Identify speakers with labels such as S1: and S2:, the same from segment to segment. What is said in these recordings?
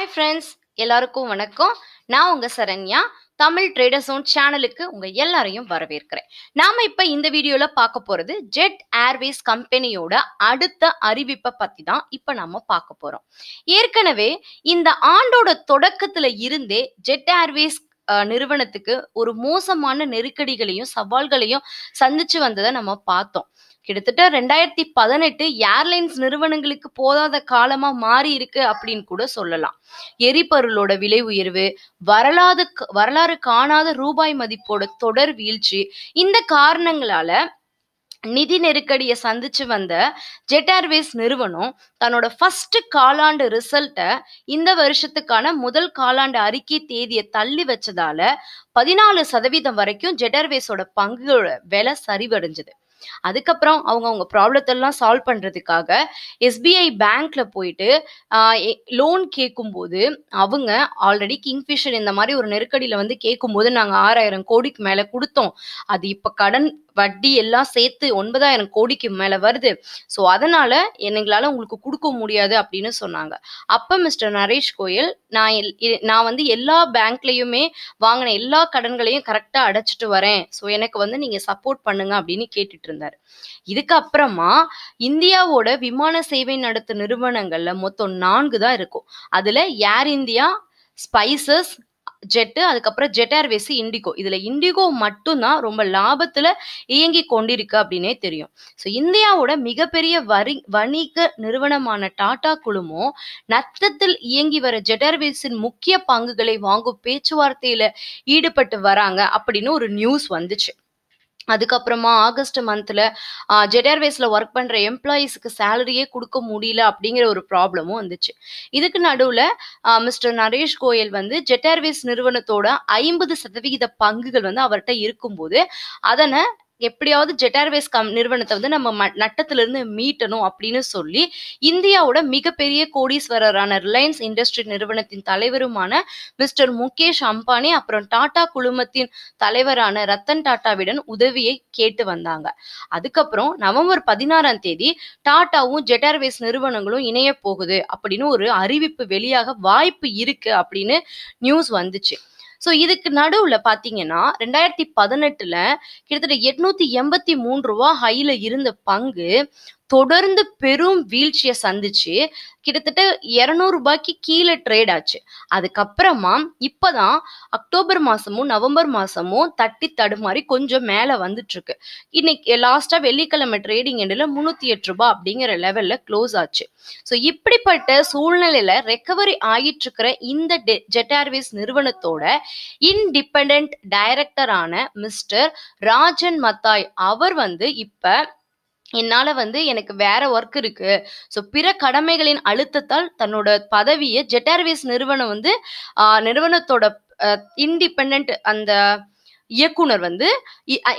S1: hi friends எல்லாருக்கும் வணக்கம் நான் உங்க சரண்யா தமிழ் ட்ரேடர்ஸ் ஓன் சேனலுக்கு உங்க எல்லாரையும் வரவேற்கிறேன் நாம இப்ப இந்த வீடியோல பார்க்க போறது ஜெட் ஏர்வேஸ் கம்பெனியோட அடுத்த அறிவிப்பை பத்தி தான் இப்ப நாம பார்க்க போறோம் ஏற்கனவே இந்த ஆண்டோட தொடக்கத்துல இருந்தே ஜெட் ஏர்வேஸ் நிறுவனத்துக்கு ஒரு மோசமான நெருக்கடிகளையும் சவால்களையும் சந்திச்சு வந்ததை நம்ம பார்த்தோம் கிட்டத்தட்ட ரெண்டாயிரத்தி பதினெட்டு ஏர்லைன்ஸ் நிறுவனங்களுக்கு போதாத காலமா மாறி இருக்கு அப்படின்னு கூட சொல்லலாம் எரிபொருளோட விலை உயர்வு வரலாறு வரலாறு காணாத ரூபாய் மதிப்போட தொடர் வீழ்ச்சி இந்த காரணங்களால நிதி நெருக்கடியை சந்திச்சு வந்த ஜெட் ஏர்வேஸ் நிறுவனம் தன்னோட ஃபர்ஸ்ட் காலாண்டு ரிசல்ட்டை இந்த வருஷத்துக்கான முதல் காலாண்டு அறிக்கை தேதியை தள்ளி வச்சதால பதினாலு சதவீதம் வரைக்கும் ஜெட் ஏர்வேஸோட பங்குகளோட விலை சரிவடைஞ்சது அதுக்கப்புறம் அவங்க அவங்க ப்ராப்ளத்தெல்லாம் சால்வ் பண்ணுறதுக்காக எஸ்பிஐ பேங்க்ல போயிட்டு லோன் கேட்கும்போது அவங்க ஆல்ரெடி கிங்ஃபிஷர் இந்த மாதிரி ஒரு நெருக்கடியில் வந்து கேட்கும்போது நாங்கள் ஆறாயிரம் கோடிக்கு மேலே கொடுத்தோம் அது இப்போ கடன் வட்டி எல்லாம் சேர்த்து ஒன்பதாயிரம் கோடிக்கு மேலே வருது ஸோ அதனால எங்களால் உங்களுக்கு கொடுக்க முடியாது அப்படின்னு சொன்னாங்க அப்போ மிஸ்டர் நரேஷ் கோயல் நான் நான் வந்து எல்லா பேங்க்லயுமே வாங்கின எல்லா கடன்களையும் கரெக்டாக அடைச்சிட்டு வரேன் ஸோ எனக்கு வந்து நீங்கள் சப்போர்ட் பண்ணுங்க அப்படின்னு கேட்டுட்டு இருந்தார் இதுக்கப்புறமா இந்தியாவோட விமான சேவை நடத்த நிறுவனங்கள்ல மொத்தம் நான்கு தான் இருக்கும் அதுல ஏர் இந்தியா ஸ்பைசஸ் ஜெட்டு அதுக்கப்புறம் ஜெட் ஏர்வேஸ் இண்டிகோ இதில் இண்டிகோ மட்டும்தான் ரொம்ப லாபத்தில் இயங்கி கொண்டிருக்கு அப்படின்னே தெரியும் ஸோ இந்தியாவோட மிகப்பெரிய வரி வணிக நிறுவனமான டாடா குழுமம் நத்தத்தில் இயங்கி வர ஜெட் ஏர்வேஸின் முக்கிய பங்குகளை வாங்கும் பேச்சுவார்த்தையில் ஈடுபட்டு வராங்க அப்படின்னு ஒரு நியூஸ் வந்துச்சு அதுக்கப்புறமா ஆகஸ்ட் மந்த்தில் ஜெடார்வேஸில் ஒர்க் பண்ணுற எம்ப்ளாயீஸுக்கு சேலரியே கொடுக்க முடியல அப்படிங்கிற ஒரு ப்ராப்ளமும் வந்துச்சு இதுக்கு நடுவில் மிஸ்டர் நரேஷ் கோயல் வந்து ஜெட்டார்வேஸ் நிறுவனத்தோட ஐம்பது சதவிகித பங்குகள் வந்து அவர்கிட்ட இருக்கும்போது அதனை எப்படியாவது ஜெட்டார்வேஸ் கம் நிறுவனத்தை வந்து நம்ம இருந்து மீட்டணும் அப்படின்னு சொல்லி இந்தியாவோட மிகப்பெரிய கோடீஸ்வரரான ரிலையன்ஸ் இண்டஸ்ட்ரி நிறுவனத்தின் தலைவருமான மிஸ்டர் முகேஷ் அம்பானி அப்புறம் டாடா குழுமத்தின் தலைவரான ரத்தன் டாட்டாவிடன் உதவியை கேட்டு வந்தாங்க அதுக்கப்புறம் நவம்பர் பதினாறாம் தேதி டாட்டாவும் ஜெட்டார்வேஸ் நிறுவனங்களும் இணைய போகுது அப்படின்னு ஒரு அறிவிப்பு வெளியாக வாய்ப்பு இருக்கு அப்படின்னு நியூஸ் வந்துச்சு ஸோ இதுக்கு நடுவில் பார்த்தீங்கன்னா ரெண்டாயிரத்தி பதினெட்டில் கிட்டத்தட்ட எட்நூற்றி எண்பத்தி மூன்று ரூபா ஹையில் இருந்த பங்கு தொடர்ந்து பெரும் வீழ்ச்சியை சந்திச்சு கிட்டத்தட்ட இருநூறு ரூபாய்க்கு கீழே ட்ரேட் ஆச்சு அதுக்கப்புறமா இப்பதான் அக்டோபர் மாசமும் நவம்பர் மாசமும் தட்டி தடுமாறி கொஞ்சம் மேலே வந்துட்டு இருக்கு இன்னைக்கு லாஸ்டா வெள்ளிக்கிழமை ட்ரேடிங் எண்டில் முன்னூத்தி எட்டு ரூபாய் அப்படிங்கிற லெவல்ல க்ளோஸ் ஆச்சு ஸோ இப்படிப்பட்ட சூழ்நிலையில ரெக்கவரி ஆகிட்டு இருக்கிற இந்த ஜெட் நிறுவனத்தோட இன்டிபெண்ட் டைரக்டரான மிஸ்டர் ராஜன் மத்தாய் அவர் வந்து இப்ப என்னால் வந்து எனக்கு வேற ஒர்க் இருக்கு ஸோ பிற கடமைகளின் அழுத்தத்தால் தன்னோட பதவியை ஜெட்டார்வேஸ் நிறுவனம் வந்து நிறுவனத்தோட இண்டிபெண்ட் அந்த இயக்குனர் வந்து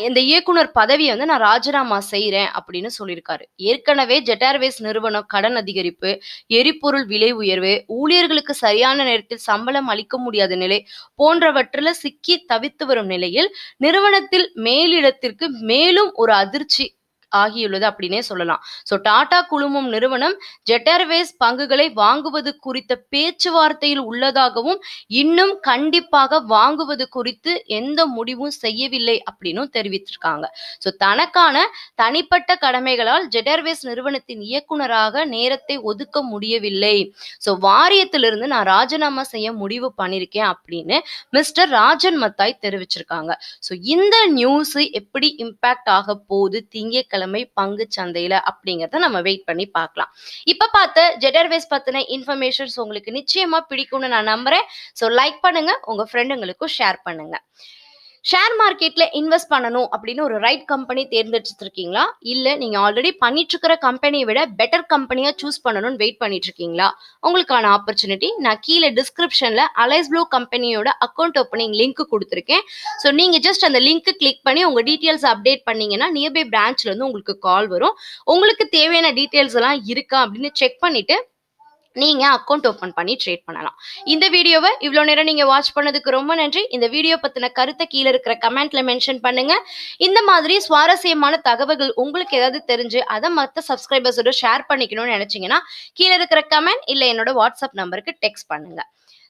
S1: இந்த இயக்குனர் பதவியை வந்து நான் ராஜினாமா செய்கிறேன் அப்படின்னு சொல்லியிருக்காரு ஏற்கனவே ஜெட்டார்வேஸ் நிறுவனம் கடன் அதிகரிப்பு எரிபொருள் விலை உயர்வு ஊழியர்களுக்கு சரியான நேரத்தில் சம்பளம் அளிக்க முடியாத நிலை போன்றவற்றில் சிக்கி தவித்து வரும் நிலையில் நிறுவனத்தில் மேலிடத்திற்கு மேலும் ஒரு அதிர்ச்சி ஆகியுள்ளது அப்படின்னே சொல்லலாம் ஸோ டாடா குழுமம் நிறுவனம் ஜெட்டர்வேஸ் பங்குகளை வாங்குவது குறித்த பேச்சுவார்த்தையில் உள்ளதாகவும் இன்னும் கண்டிப்பாக வாங்குவது குறித்து எந்த முடிவும் செய்யவில்லை அப்படின்னு தெரிவித்திருக்காங்க ஸோ தனக்கான தனிப்பட்ட கடமைகளால் ஜெட்டர்வேஸ் நிறுவனத்தின் இயக்குநராக நேரத்தை ஒதுக்க முடியவில்லை ஸோ வாரியத்திலிருந்து நான் ராஜினாமா செய்ய முடிவு பண்ணியிருக்கேன் அப்படின்னு மிஸ்டர் ராஜன் மத்தாய் தெரிவிச்சிருக்காங்க ஸோ இந்த நியூஸ் எப்படி இம்பாக்ட் ஆக போகுது திங்கக்கிழமை வெள்ளிக்கிழமை பங்கு சந்தையில அப்படிங்கிறத நம்ம வெயிட் பண்ணி பார்க்கலாம் இப்ப பார்த்த ஜெடர்வேஸ் பத்தின இன்ஃபர்மேஷன்ஸ் உங்களுக்கு நிச்சயமா பிடிக்கும்னு நான் நம்புறேன் ஸோ லைக் பண்ணுங்க உங்க ஃப்ரெண்டுங்களுக்கும் ஷேர் பண்ணுங்க ஷேர் மார்க்கெட்ல இன்வெஸ்ட் பண்ணணும் அப்படின்னு ஒரு ரைட் கம்பெனி தேர்ந்தெடுத்துருக்கீங்களா இல்ல நீங்க ஆல்ரெடி பண்ணிட்டு இருக்கிற கம்பெனியை விட பெட்டர் கம்பெனியா சூஸ் பண்ணணும்னு வெயிட் பண்ணிட்டு இருக்கீங்களா உங்களுக்கான ஆப்பர்ச்சுனிட்டி நான் கீழே டிஸ்கிரிப்ஷன்ல அலைஸ் ப்ளூ கம்பெனியோட அக்கௌண்ட் ஓப்பனிங் லிங்க் கொடுத்துருக்கேன் ஸோ நீங்க ஜஸ்ட் அந்த லிங்க் கிளிக் பண்ணி உங்க டீட்டெயில்ஸ் அப்டேட் பண்ணீங்கன்னா நியர்பை பிரான்ச்ல இருந்து உங்களுக்கு கால் வரும் உங்களுக்கு தேவையான டீட்டெயில்ஸ் எல்லாம் இருக்கா அப்படின்னு செக் பண்ணிட்டு நீங்கள் அக்கௌண்ட் ஓப்பன் பண்ணி ட்ரேட் பண்ணலாம் இந்த வீடியோவை இவ்வளோ நேரம் நீங்கள் வாட்ச் பண்ணதுக்கு ரொம்ப நன்றி இந்த வீடியோ பற்றின கருத்தை கீழே இருக்கிற கமெண்ட்ல மென்ஷன் பண்ணுங்க இந்த மாதிரி சுவாரஸ்யமான தகவல்கள் உங்களுக்கு ஏதாவது தெரிஞ்சு அதை மற்ற சப்ஸ்கிரைபர்ஸோட ஷேர் பண்ணிக்கணும்னு நினச்சிங்கன்னா கீழே இருக்கிற கமெண்ட் இல்லை என்னோட வாட்ஸ்அப் நம்பருக்கு டெக்ஸ்ட் பண்ணுங்க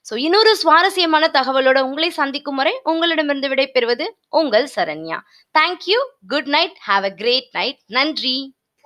S1: ஸோ இன்னொரு சுவாரஸ்யமான தகவலோட உங்களை சந்திக்கும் முறை உங்களிடமிருந்து விடைபெறுவது உங்கள் Saranya thank you good night have a great night நன்றி